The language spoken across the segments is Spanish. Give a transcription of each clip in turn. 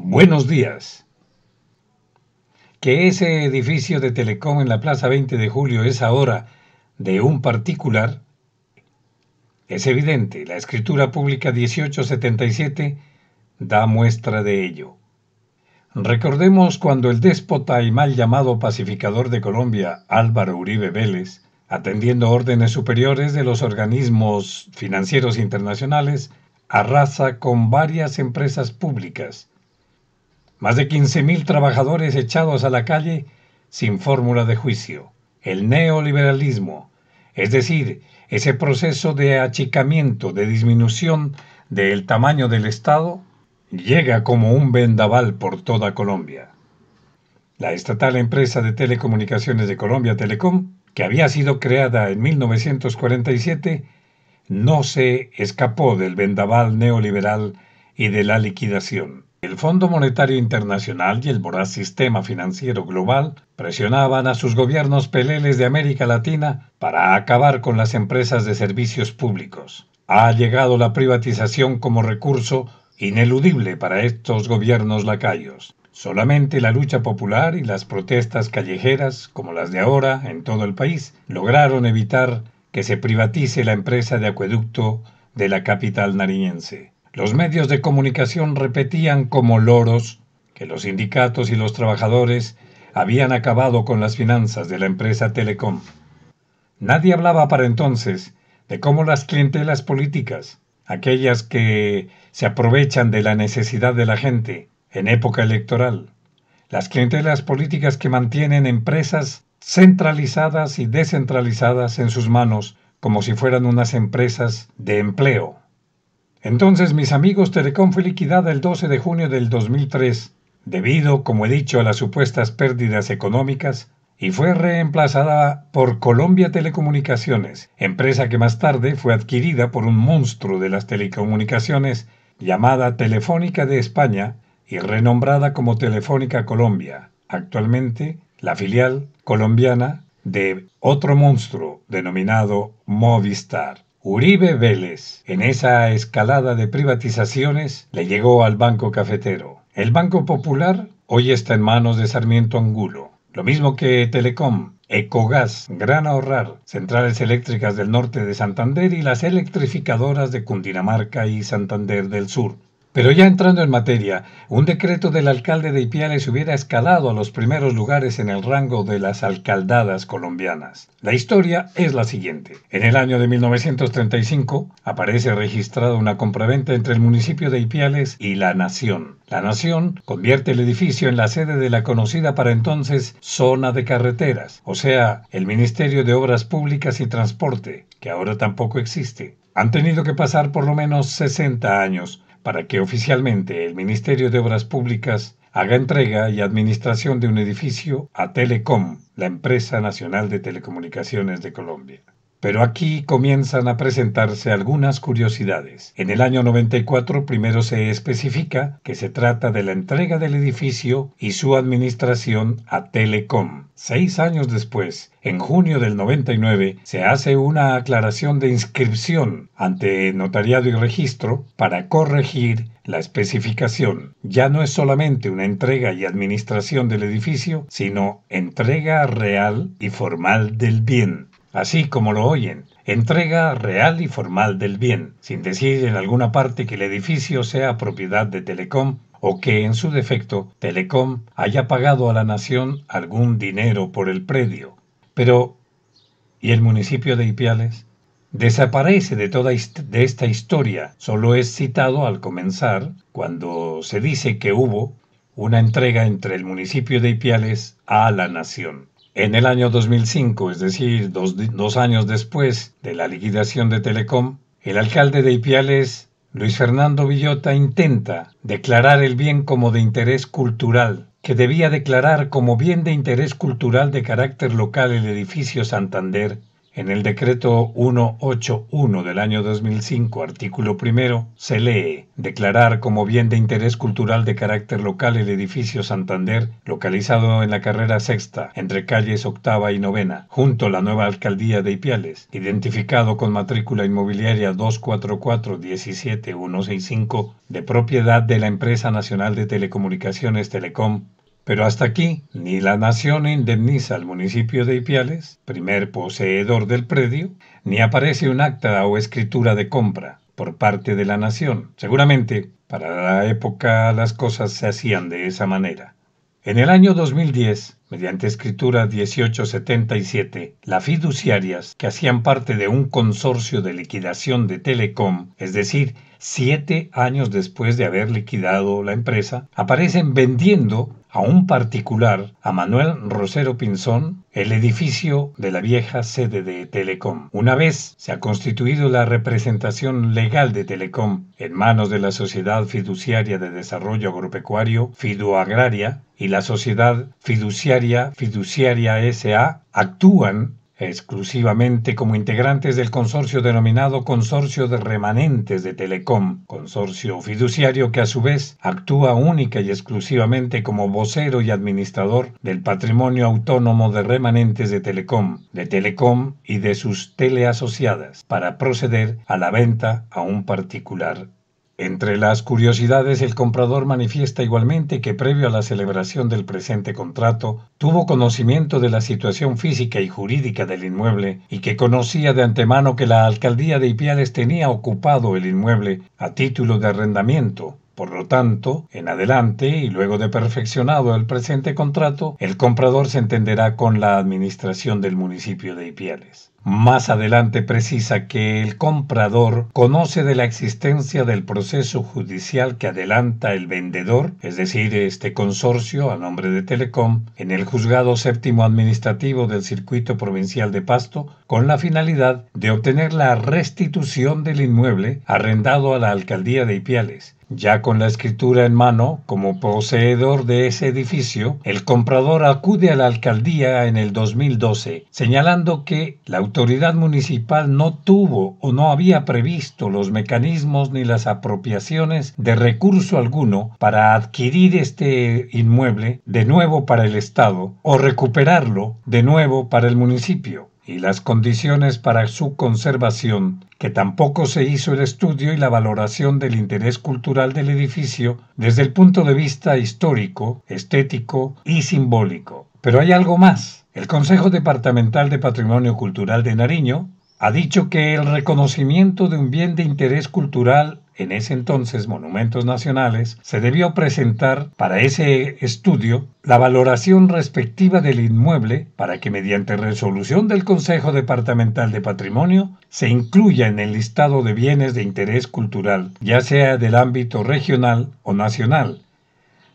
Buenos días. Que ese edificio de Telecom en la Plaza 20 de Julio es ahora de un particular es evidente. La escritura pública 1877 da muestra de ello. Recordemos cuando el déspota y mal llamado pacificador de Colombia, Álvaro Uribe Vélez, atendiendo órdenes superiores de los organismos financieros internacionales, arrasa con varias empresas públicas, más de 15.000 trabajadores echados a la calle sin fórmula de juicio. El neoliberalismo, es decir, ese proceso de achicamiento, de disminución del tamaño del Estado, llega como un vendaval por toda Colombia. La estatal empresa de telecomunicaciones de Colombia Telecom, que había sido creada en 1947, no se escapó del vendaval neoliberal y de la liquidación. El Fondo Monetario Internacional y el voraz sistema financiero global presionaban a sus gobiernos peleles de América Latina para acabar con las empresas de servicios públicos. Ha llegado la privatización como recurso ineludible para estos gobiernos lacayos. Solamente la lucha popular y las protestas callejeras, como las de ahora en todo el país, lograron evitar que se privatice la empresa de acueducto de la capital nariñense. Los medios de comunicación repetían como loros que los sindicatos y los trabajadores habían acabado con las finanzas de la empresa Telecom. Nadie hablaba para entonces de cómo las clientelas políticas, aquellas que se aprovechan de la necesidad de la gente en época electoral, las clientelas políticas que mantienen empresas centralizadas y descentralizadas en sus manos como si fueran unas empresas de empleo, entonces, mis amigos, Telecom fue liquidada el 12 de junio del 2003, debido, como he dicho, a las supuestas pérdidas económicas, y fue reemplazada por Colombia Telecomunicaciones, empresa que más tarde fue adquirida por un monstruo de las telecomunicaciones llamada Telefónica de España y renombrada como Telefónica Colombia, actualmente la filial colombiana de otro monstruo denominado Movistar. Uribe Vélez, en esa escalada de privatizaciones, le llegó al Banco Cafetero. El Banco Popular hoy está en manos de Sarmiento Angulo, lo mismo que Telecom, Ecogas, Gran Ahorrar, centrales eléctricas del norte de Santander y las electrificadoras de Cundinamarca y Santander del Sur. Pero ya entrando en materia, un decreto del alcalde de Ipiales hubiera escalado a los primeros lugares en el rango de las alcaldadas colombianas. La historia es la siguiente. En el año de 1935 aparece registrada una compraventa entre el municipio de Ipiales y La Nación. La Nación convierte el edificio en la sede de la conocida para entonces Zona de Carreteras, o sea, el Ministerio de Obras Públicas y Transporte, que ahora tampoco existe. Han tenido que pasar por lo menos 60 años para que oficialmente el Ministerio de Obras Públicas haga entrega y administración de un edificio a Telecom, la empresa nacional de telecomunicaciones de Colombia. Pero aquí comienzan a presentarse algunas curiosidades. En el año 94 primero se especifica que se trata de la entrega del edificio y su administración a Telecom. Seis años después, en junio del 99, se hace una aclaración de inscripción ante notariado y registro para corregir la especificación. Ya no es solamente una entrega y administración del edificio, sino entrega real y formal del bien así como lo oyen, entrega real y formal del bien, sin decir en alguna parte que el edificio sea propiedad de Telecom o que en su defecto Telecom haya pagado a la nación algún dinero por el predio. Pero, ¿y el municipio de Ipiales? Desaparece de toda de esta historia, solo es citado al comenzar, cuando se dice que hubo una entrega entre el municipio de Ipiales a la nación. En el año 2005, es decir, dos, dos años después de la liquidación de Telecom, el alcalde de Ipiales, Luis Fernando Villota, intenta declarar el bien como de interés cultural, que debía declarar como bien de interés cultural de carácter local el edificio Santander en el decreto 181 del año 2005, artículo primero, se lee declarar como bien de interés cultural de carácter local el edificio Santander, localizado en la carrera sexta, entre calles octava y novena, junto a la nueva alcaldía de Ipiales, identificado con matrícula inmobiliaria 244-17165, de propiedad de la Empresa Nacional de Telecomunicaciones Telecom pero hasta aquí, ni la nación indemniza al municipio de Ipiales, primer poseedor del predio, ni aparece un acta o escritura de compra por parte de la nación. Seguramente, para la época las cosas se hacían de esa manera. En el año 2010, mediante escritura 1877, las fiduciarias, que hacían parte de un consorcio de liquidación de Telecom, es decir, siete años después de haber liquidado la empresa, aparecen vendiendo a un particular, a Manuel Rosero Pinzón, el edificio de la vieja sede de Telecom. Una vez se ha constituido la representación legal de Telecom en manos de la Sociedad Fiduciaria de Desarrollo Agropecuario, Fiduagraria, y la Sociedad Fiduciaria Fiduciaria SA, actúan exclusivamente como integrantes del consorcio denominado Consorcio de Remanentes de Telecom, consorcio fiduciario que a su vez actúa única y exclusivamente como vocero y administrador del patrimonio autónomo de remanentes de Telecom, de Telecom y de sus teleasociadas, para proceder a la venta a un particular entre las curiosidades, el comprador manifiesta igualmente que previo a la celebración del presente contrato, tuvo conocimiento de la situación física y jurídica del inmueble y que conocía de antemano que la alcaldía de Ipiales tenía ocupado el inmueble a título de arrendamiento, por lo tanto, en adelante y luego de perfeccionado el presente contrato, el comprador se entenderá con la administración del municipio de Ipiales. Más adelante precisa que el comprador conoce de la existencia del proceso judicial que adelanta el vendedor, es decir, este consorcio a nombre de Telecom, en el juzgado séptimo administrativo del circuito provincial de Pasto, con la finalidad de obtener la restitución del inmueble arrendado a la alcaldía de Ipiales, ya con la escritura en mano, como poseedor de ese edificio, el comprador acude a la alcaldía en el 2012, señalando que la autoridad municipal no tuvo o no había previsto los mecanismos ni las apropiaciones de recurso alguno para adquirir este inmueble de nuevo para el Estado o recuperarlo de nuevo para el municipio y las condiciones para su conservación, que tampoco se hizo el estudio y la valoración del interés cultural del edificio desde el punto de vista histórico, estético y simbólico. Pero hay algo más. El Consejo Departamental de Patrimonio Cultural de Nariño ha dicho que el reconocimiento de un bien de interés cultural en ese entonces Monumentos Nacionales, se debió presentar para ese estudio la valoración respectiva del inmueble para que mediante resolución del Consejo Departamental de Patrimonio se incluya en el listado de bienes de interés cultural, ya sea del ámbito regional o nacional,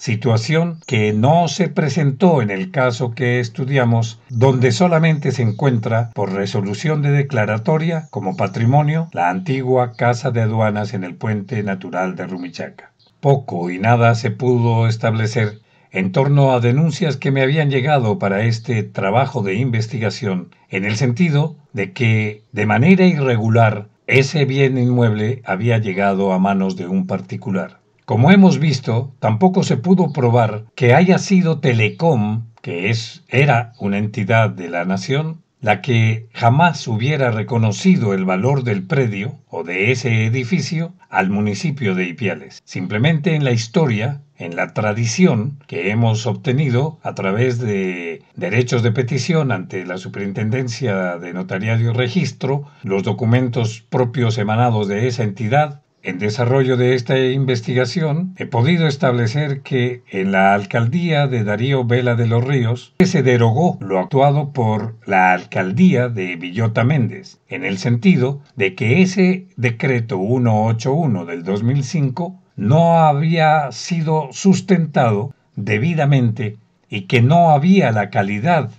situación que no se presentó en el caso que estudiamos, donde solamente se encuentra por resolución de declaratoria como patrimonio la antigua Casa de Aduanas en el Puente Natural de Rumichaca. Poco y nada se pudo establecer en torno a denuncias que me habían llegado para este trabajo de investigación, en el sentido de que, de manera irregular, ese bien inmueble había llegado a manos de un particular. Como hemos visto, tampoco se pudo probar que haya sido Telecom, que es, era una entidad de la nación, la que jamás hubiera reconocido el valor del predio o de ese edificio al municipio de Ipiales. Simplemente en la historia, en la tradición que hemos obtenido a través de derechos de petición ante la Superintendencia de Notariado y Registro, los documentos propios emanados de esa entidad, en desarrollo de esta investigación, he podido establecer que en la alcaldía de Darío Vela de los Ríos se derogó lo actuado por la alcaldía de Villota Méndez, en el sentido de que ese decreto 181 del 2005 no había sido sustentado debidamente y que no había la calidad,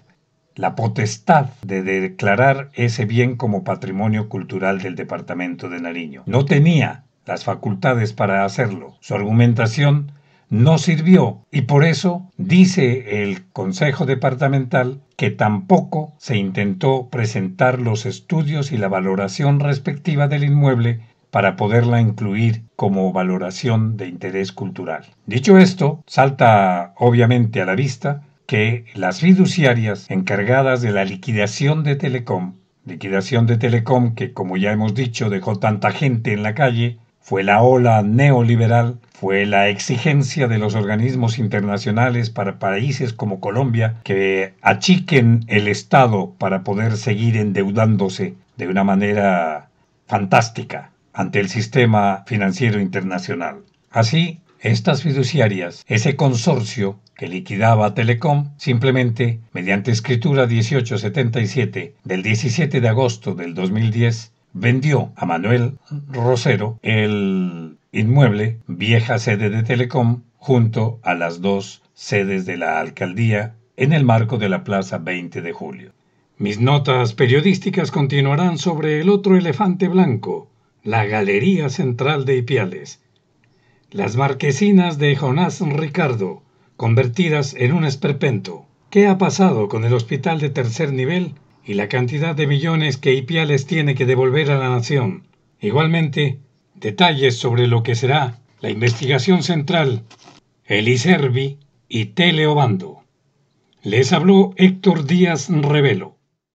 la potestad de declarar ese bien como patrimonio cultural del departamento de Nariño. No tenía las facultades para hacerlo. Su argumentación no sirvió y por eso dice el Consejo Departamental que tampoco se intentó presentar los estudios y la valoración respectiva del inmueble para poderla incluir como valoración de interés cultural. Dicho esto, salta obviamente a la vista que las fiduciarias encargadas de la liquidación de Telecom, liquidación de Telecom que como ya hemos dicho dejó tanta gente en la calle, fue la ola neoliberal, fue la exigencia de los organismos internacionales para países como Colombia que achiquen el Estado para poder seguir endeudándose de una manera fantástica ante el sistema financiero internacional. Así, estas fiduciarias, ese consorcio que liquidaba Telecom, simplemente, mediante escritura 1877 del 17 de agosto del 2010, vendió a Manuel Rosero el inmueble, vieja sede de Telecom, junto a las dos sedes de la alcaldía en el marco de la Plaza 20 de Julio. Mis notas periodísticas continuarán sobre el otro elefante blanco, la Galería Central de Ipiales. Las marquesinas de Jonás Ricardo, convertidas en un esperpento. ¿Qué ha pasado con el hospital de tercer nivel y la cantidad de millones que Ipiales tiene que devolver a la nación. Igualmente, detalles sobre lo que será la investigación central, el ICERVI y Teleobando. Les habló Héctor Díaz Revelo.